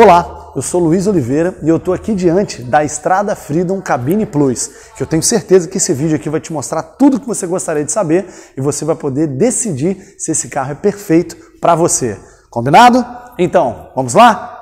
Olá, eu sou Luiz Oliveira e eu estou aqui diante da Estrada Freedom Cabine Plus, que eu tenho certeza que esse vídeo aqui vai te mostrar tudo que você gostaria de saber e você vai poder decidir se esse carro é perfeito para você. Combinado? Então, vamos lá?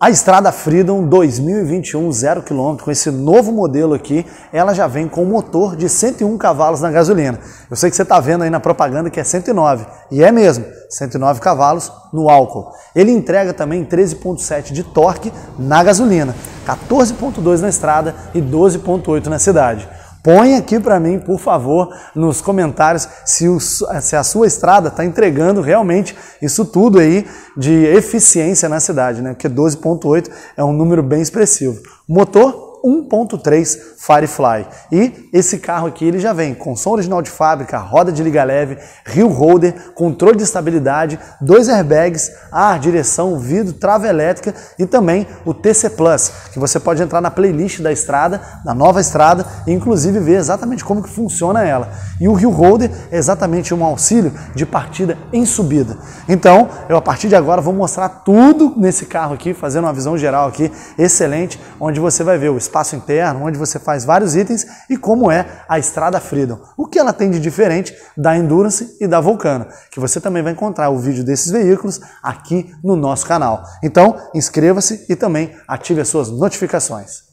A Estrada Freedom 2021 0 km com esse novo modelo aqui, ela já vem com motor de 101 cavalos na gasolina. Eu sei que você está vendo aí na propaganda que é 109 e é mesmo, 109 cavalos no álcool. Ele entrega também 13.7 de torque na gasolina, 14.2 na estrada e 12.8 na cidade. Põe aqui para mim, por favor, nos comentários se, o, se a sua estrada está entregando realmente isso tudo aí de eficiência na cidade, né? Porque 12,8 é um número bem expressivo. Motor, 1.3 Firefly. E esse carro aqui ele já vem com som original de fábrica, roda de liga leve, Rio holder, controle de estabilidade, dois airbags, ar, direção, vidro, trava elétrica e também o TC Plus, que você pode entrar na playlist da estrada, da nova estrada, e inclusive ver exatamente como que funciona ela. E o Rio holder é exatamente um auxílio de partida em subida. Então, eu a partir de agora vou mostrar tudo nesse carro aqui, fazendo uma visão geral aqui excelente, onde você vai ver o espaço interno, onde você faz vários itens, e como é a Estrada Freedom. O que ela tem de diferente da Endurance e da Vulcano, que você também vai encontrar o vídeo desses veículos aqui no nosso canal. Então, inscreva-se e também ative as suas notificações.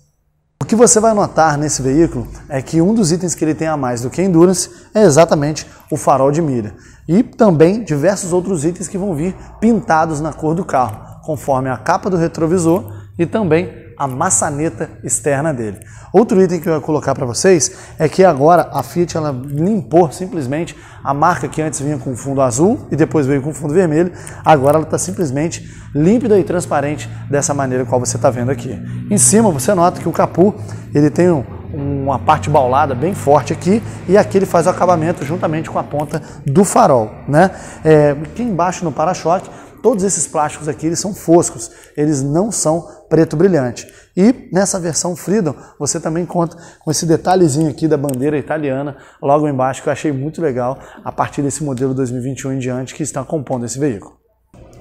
O que você vai notar nesse veículo é que um dos itens que ele tem a mais do que a Endurance é exatamente o farol de mira e também diversos outros itens que vão vir pintados na cor do carro, conforme a capa do retrovisor e também a maçaneta externa dele. Outro item que eu ia colocar para vocês é que agora a Fiat ela limpou simplesmente a marca que antes vinha com fundo azul e depois veio com fundo vermelho, agora ela está simplesmente límpida e transparente dessa maneira qual você está vendo aqui. Em cima você nota que o capu ele tem um, uma parte baulada bem forte aqui e aqui ele faz o acabamento juntamente com a ponta do farol, né? É, aqui embaixo no para-choque todos esses plásticos aqui eles são foscos, eles não são preto brilhante. E nessa versão Freedom, você também conta com esse detalhezinho aqui da bandeira italiana logo embaixo, que eu achei muito legal a partir desse modelo 2021 em diante que está compondo esse veículo.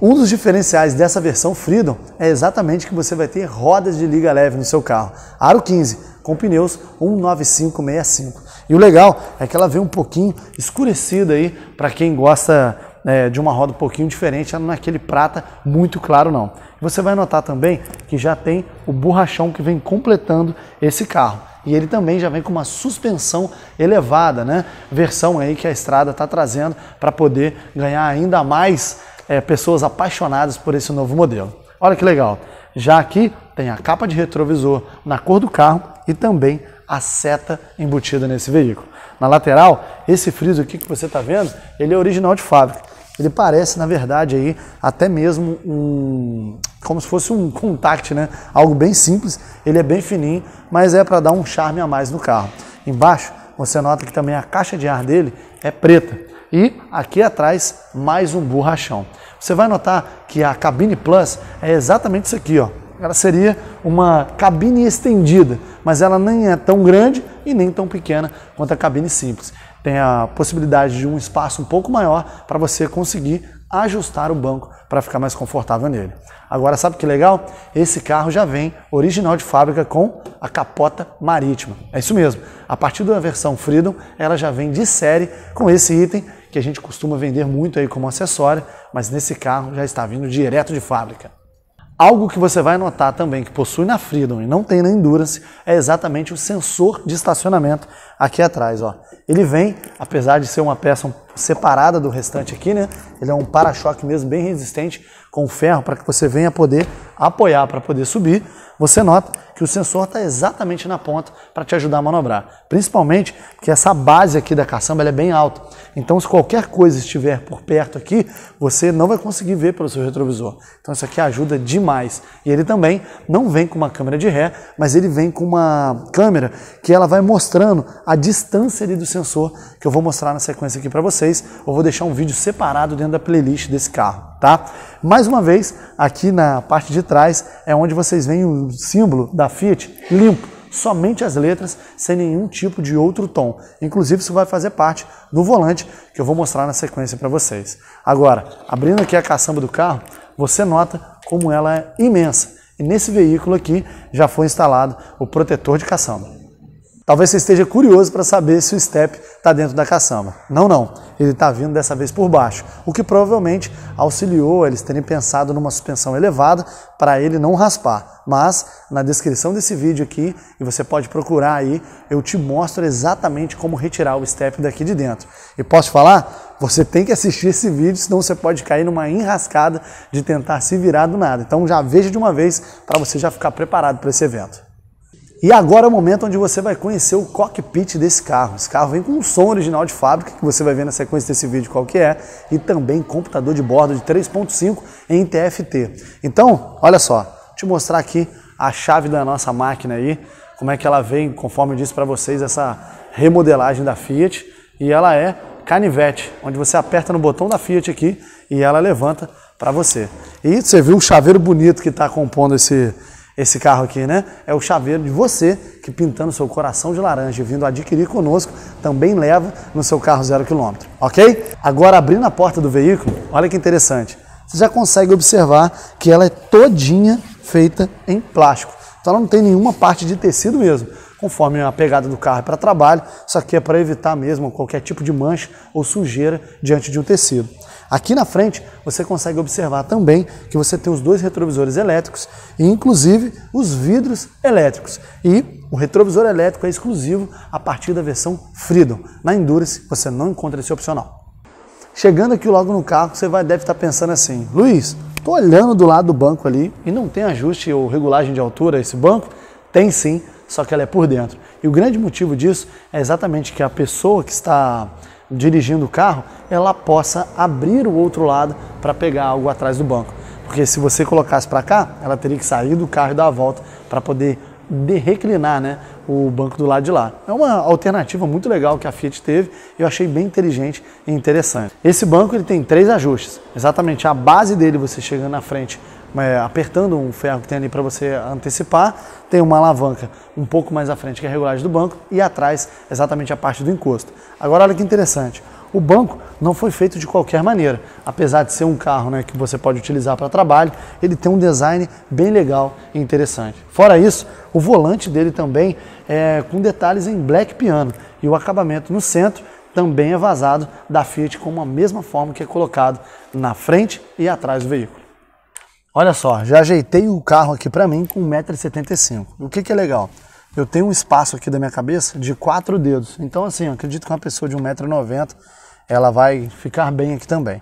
Um dos diferenciais dessa versão Freedom é exatamente que você vai ter rodas de liga leve no seu carro, aro 15, com pneus 19565. E o legal é que ela vem um pouquinho escurecida aí para quem gosta é, de uma roda um pouquinho diferente, ela não é aquele prata muito claro não. Você vai notar também que já tem o borrachão que vem completando esse carro. E ele também já vem com uma suspensão elevada, né? Versão aí que a estrada está trazendo para poder ganhar ainda mais é, pessoas apaixonadas por esse novo modelo. Olha que legal. Já aqui tem a capa de retrovisor na cor do carro e também a seta embutida nesse veículo. Na lateral, esse friso aqui que você está vendo, ele é original de fábrica. Ele parece, na verdade, aí, até mesmo um. como se fosse um contact, né? Algo bem simples. Ele é bem fininho, mas é para dar um charme a mais no carro. Embaixo, você nota que também a caixa de ar dele é preta. E aqui atrás, mais um borrachão. Você vai notar que a cabine Plus é exatamente isso aqui, ó. Ela seria uma cabine estendida, mas ela nem é tão grande e nem tão pequena quanto a cabine simples. Tem a possibilidade de um espaço um pouco maior para você conseguir ajustar o banco para ficar mais confortável nele. Agora, sabe que legal? Esse carro já vem original de fábrica com a capota marítima. É isso mesmo. A partir da versão Freedom, ela já vem de série com esse item que a gente costuma vender muito aí como acessório, mas nesse carro já está vindo direto de fábrica. Algo que você vai notar também que possui na Freedom e não tem na Endurance é exatamente o sensor de estacionamento aqui atrás. Ó. Ele vem, apesar de ser uma peça separada do restante aqui, né? ele é um para-choque mesmo bem resistente, com o ferro para que você venha poder apoiar para poder subir, você nota que o sensor está exatamente na ponta para te ajudar a manobrar. Principalmente porque essa base aqui da caçamba é bem alta. Então, se qualquer coisa estiver por perto aqui, você não vai conseguir ver pelo seu retrovisor. Então, isso aqui ajuda demais. E ele também não vem com uma câmera de ré, mas ele vem com uma câmera que ela vai mostrando a distância ali do sensor, que eu vou mostrar na sequência aqui para vocês. Eu vou deixar um vídeo separado dentro da playlist desse carro tá? Mais uma vez, aqui na parte de trás é onde vocês veem o símbolo da Fiat limpo, somente as letras, sem nenhum tipo de outro tom. Inclusive, isso vai fazer parte do volante que eu vou mostrar na sequência para vocês. Agora, abrindo aqui a caçamba do carro, você nota como ela é imensa. E nesse veículo aqui já foi instalado o protetor de caçamba. Talvez você esteja curioso para saber se o step está dentro da caçamba. Não, não. Ele está vindo dessa vez por baixo, o que provavelmente auxiliou eles terem pensado numa suspensão elevada para ele não raspar. Mas na descrição desse vídeo aqui, e você pode procurar aí, eu te mostro exatamente como retirar o step daqui de dentro. E posso falar? Você tem que assistir esse vídeo, senão você pode cair numa enrascada de tentar se virar do nada. Então já veja de uma vez para você já ficar preparado para esse evento. E agora é o momento onde você vai conhecer o cockpit desse carro. Esse carro vem com um som original de fábrica, que você vai ver na sequência desse vídeo qual que é, e também computador de bordo de 3.5 em TFT. Então, olha só, vou te mostrar aqui a chave da nossa máquina aí, como é que ela vem, conforme eu disse para vocês, essa remodelagem da Fiat, e ela é canivete, onde você aperta no botão da Fiat aqui e ela levanta para você. E você viu o chaveiro bonito que está compondo esse esse carro aqui, né? É o chaveiro de você que pintando seu coração de laranja e vindo adquirir conosco, também leva no seu carro zero quilômetro, ok? Agora abrindo a porta do veículo, olha que interessante. Você já consegue observar que ela é todinha feita em plástico. Então ela não tem nenhuma parte de tecido mesmo. Conforme a pegada do carro é para trabalho, isso aqui é para evitar mesmo qualquer tipo de mancha ou sujeira diante de um tecido. Aqui na frente você consegue observar também que você tem os dois retrovisores elétricos e inclusive os vidros elétricos. E o retrovisor elétrico é exclusivo a partir da versão Freedom. Na Endurance você não encontra esse opcional. Chegando aqui logo no carro, você vai, deve estar pensando assim, Luiz, estou olhando do lado do banco ali e não tem ajuste ou regulagem de altura esse banco? Tem sim, só que ela é por dentro. E o grande motivo disso é exatamente que a pessoa que está dirigindo o carro, ela possa abrir o outro lado para pegar algo atrás do banco. Porque se você colocasse para cá, ela teria que sair do carro e dar a volta para poder reclinar né, o banco do lado de lá. É uma alternativa muito legal que a Fiat teve, eu achei bem inteligente e interessante. Esse banco ele tem três ajustes. Exatamente a base dele, você chegando na frente é, apertando um ferro que tem ali para você antecipar, tem uma alavanca um pouco mais à frente, que é a regulagem do banco, e atrás, exatamente a parte do encosto. Agora, olha que interessante. O banco não foi feito de qualquer maneira. Apesar de ser um carro né, que você pode utilizar para trabalho, ele tem um design bem legal e interessante. Fora isso, o volante dele também é com detalhes em black piano e o acabamento no centro também é vazado da Fiat com a mesma forma que é colocado na frente e atrás do veículo. Olha só, já ajeitei o carro aqui para mim com 1,75m. O que, que é legal? Eu tenho um espaço aqui da minha cabeça de quatro dedos. Então, assim, acredito que uma pessoa de 1,90m ela vai ficar bem aqui também.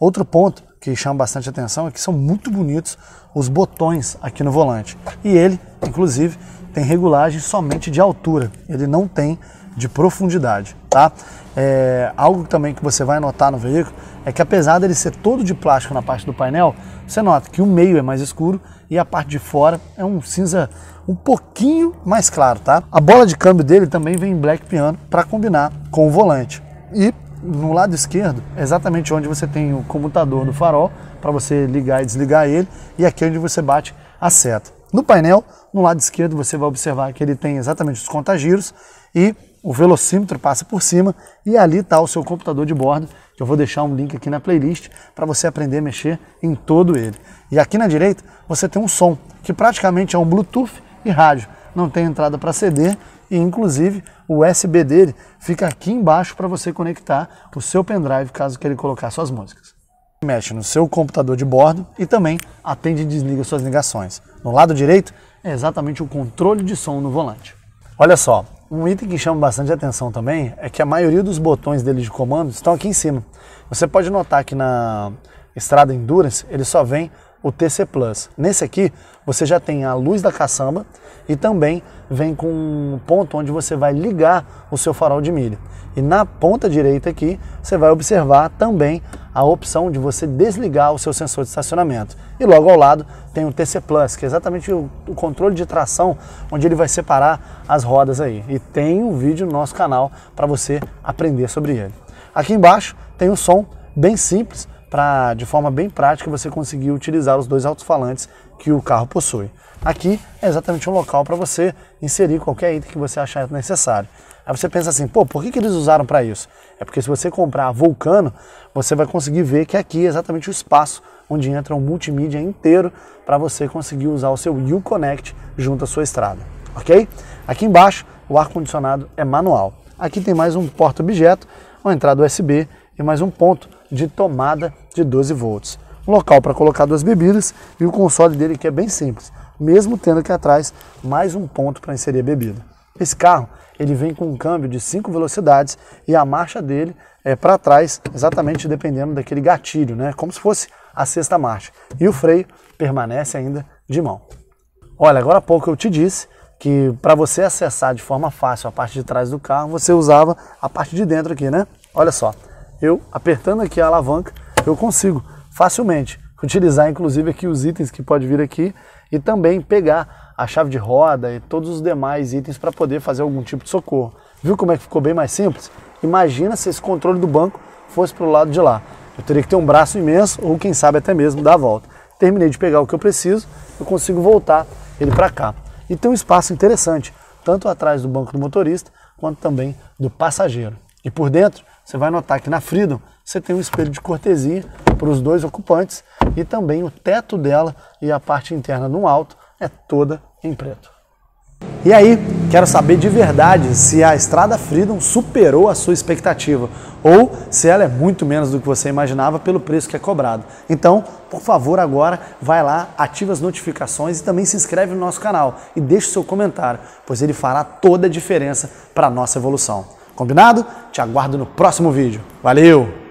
Outro ponto que chama bastante atenção é que são muito bonitos os botões aqui no volante. E ele, inclusive, tem regulagem somente de altura. Ele não tem de profundidade, tá? É, algo também que você vai notar no veículo é que apesar dele ser todo de plástico na parte do painel, você nota que o meio é mais escuro e a parte de fora é um cinza um pouquinho mais claro, tá? A bola de câmbio dele também vem em black piano para combinar com o volante. E no lado esquerdo, exatamente onde você tem o comutador do farol para você ligar e desligar ele, e aqui é onde você bate a seta. No painel, no lado esquerdo, você vai observar que ele tem exatamente os contagiros e o velocímetro passa por cima e ali está o seu computador de bordo. Eu vou deixar um link aqui na playlist para você aprender a mexer em todo ele. E aqui na direita você tem um som que praticamente é um Bluetooth e rádio. Não tem entrada para CD e inclusive o USB dele fica aqui embaixo para você conectar o seu pendrive caso queira colocar suas músicas. Mexe no seu computador de bordo e também atende e desliga suas ligações. No lado direito é exatamente o controle de som no volante. Olha só, um item que chama bastante atenção também é que a maioria dos botões dele de comando estão aqui em cima. Você pode notar que na Estrada Endurance ele só vem o TC Plus. Nesse aqui, você já tem a luz da caçamba e também vem com um ponto onde você vai ligar o seu farol de milha. E na ponta direita aqui, você vai observar também a opção de você desligar o seu sensor de estacionamento. E logo ao lado tem o TC Plus, que é exatamente o, o controle de tração, onde ele vai separar as rodas aí. E tem um vídeo no nosso canal para você aprender sobre ele. Aqui embaixo tem o som bem simples, para, de forma bem prática, você conseguir utilizar os dois alto-falantes que o carro possui. Aqui é exatamente um local para você inserir qualquer item que você achar necessário. Aí você pensa assim, pô, por que, que eles usaram para isso? É porque se você comprar a Vulcano, você vai conseguir ver que aqui é exatamente o espaço onde entra um multimídia inteiro para você conseguir usar o seu Connect junto à sua estrada, ok? Aqui embaixo o ar-condicionado é manual. Aqui tem mais um porta-objeto, uma entrada USB e mais um ponto de tomada de 12 volts. Um local para colocar duas bebidas e o console dele que é bem simples, mesmo tendo aqui atrás mais um ponto para inserir a bebida. Esse carro ele vem com um câmbio de 5 velocidades e a marcha dele é para trás, exatamente dependendo daquele gatilho, né? como se fosse a sexta marcha. E o freio permanece ainda de mão. Olha, agora há pouco eu te disse que para você acessar de forma fácil a parte de trás do carro, você usava a parte de dentro aqui, né? Olha só, eu apertando aqui a alavanca, eu consigo facilmente utilizar, inclusive, aqui os itens que pode vir aqui e também pegar a chave de roda e todos os demais itens para poder fazer algum tipo de socorro. Viu como é que ficou bem mais simples? Imagina se esse controle do banco fosse para o lado de lá. Eu teria que ter um braço imenso ou quem sabe até mesmo dar a volta. Terminei de pegar o que eu preciso, eu consigo voltar ele para cá. E tem um espaço interessante, tanto atrás do banco do motorista quanto também do passageiro. E por dentro você vai notar que na Freedom você tem um espelho de cortesia para os dois ocupantes e também o teto dela e a parte interna no alto é toda em preto. E aí, quero saber de verdade se a Estrada Freedom superou a sua expectativa ou se ela é muito menos do que você imaginava pelo preço que é cobrado. Então, por favor, agora vai lá, ativa as notificações e também se inscreve no nosso canal e deixe seu comentário, pois ele fará toda a diferença para a nossa evolução. Combinado? Te aguardo no próximo vídeo. Valeu!